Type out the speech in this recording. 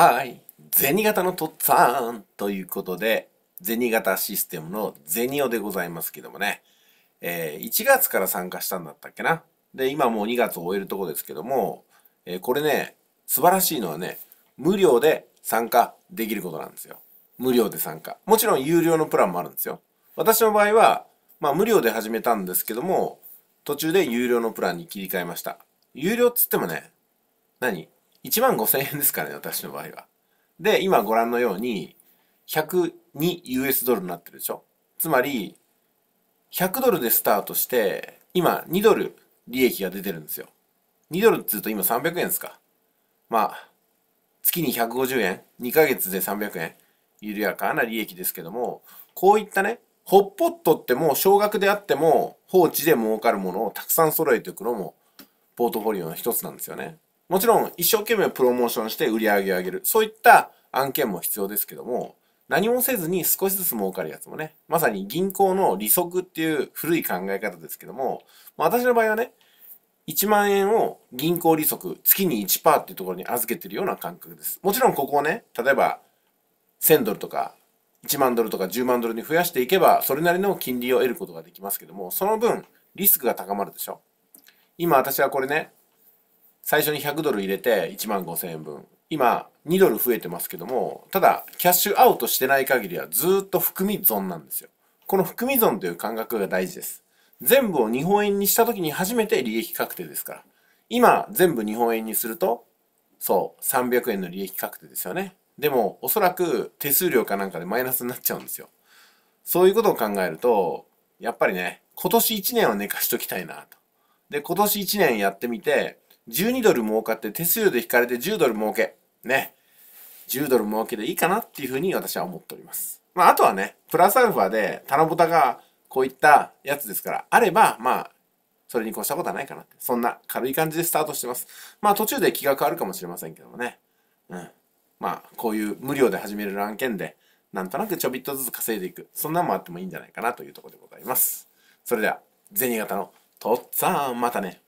はい。銭形のとっつぁんということで、銭形システムの銭オでございますけどもね。えー、1月から参加したんだったっけな。で、今もう2月を終えるとこですけども、えー、これね、素晴らしいのはね、無料で参加できることなんですよ。無料で参加。もちろん有料のプランもあるんですよ。私の場合は、まあ無料で始めたんですけども、途中で有料のプランに切り替えました。有料っつってもね、何1万5000円ですからね、私の場合は。で、今ご覧のように、102US ドルになってるでしょ。つまり、100ドルでスタートして、今2ドル利益が出てるんですよ。2ドルって言うと今300円ですか。まあ、月に150円、2ヶ月で300円、緩やかな利益ですけども、こういったね、ほっぽっとってもう少額であっても放置で儲かるものをたくさん揃えておくのもポートフォリオの一つなんですよね。もちろん一生懸命プロモーションして売り上げを上げる。そういった案件も必要ですけども、何もせずに少しずつ儲かるやつもね、まさに銀行の利息っていう古い考え方ですけども、私の場合はね、1万円を銀行利息、月に1%っていうところに預けてるような感覚です。もちろんここをね、例えば1000ドルとか1万ドルとか10万ドルに増やしていけば、それなりの金利を得ることができますけども、その分リスクが高まるでしょ。今私はこれね、最初に100ドル入れて1万5000円分。今、2ドル増えてますけども、ただ、キャッシュアウトしてない限りはずっと含み損なんですよ。この含み損という感覚が大事です。全部を日本円にした時に初めて利益確定ですから。今、全部日本円にすると、そう、300円の利益確定ですよね。でも、おそらく手数料かなんかでマイナスになっちゃうんですよ。そういうことを考えると、やっぱりね、今年1年は寝かしときたいなと。で、今年1年やってみて、12ドル儲かって手数料で引かれて10ドル儲け。ね。10ドル儲けでいいかなっていうふうに私は思っております。まあ、あとはね、プラスアルファで、タナボタがこういったやつですから、あれば、まあ、それに越したことはないかなって。そんな軽い感じでスタートしてます。まあ、途中で気が変わるかもしれませんけどもね。うん。まあ、こういう無料で始める案件で、なんとなくちょびっとずつ稼いでいく。そんなもあってもいいんじゃないかなというところでございます。それでは、銭形のとっつぁん、またね。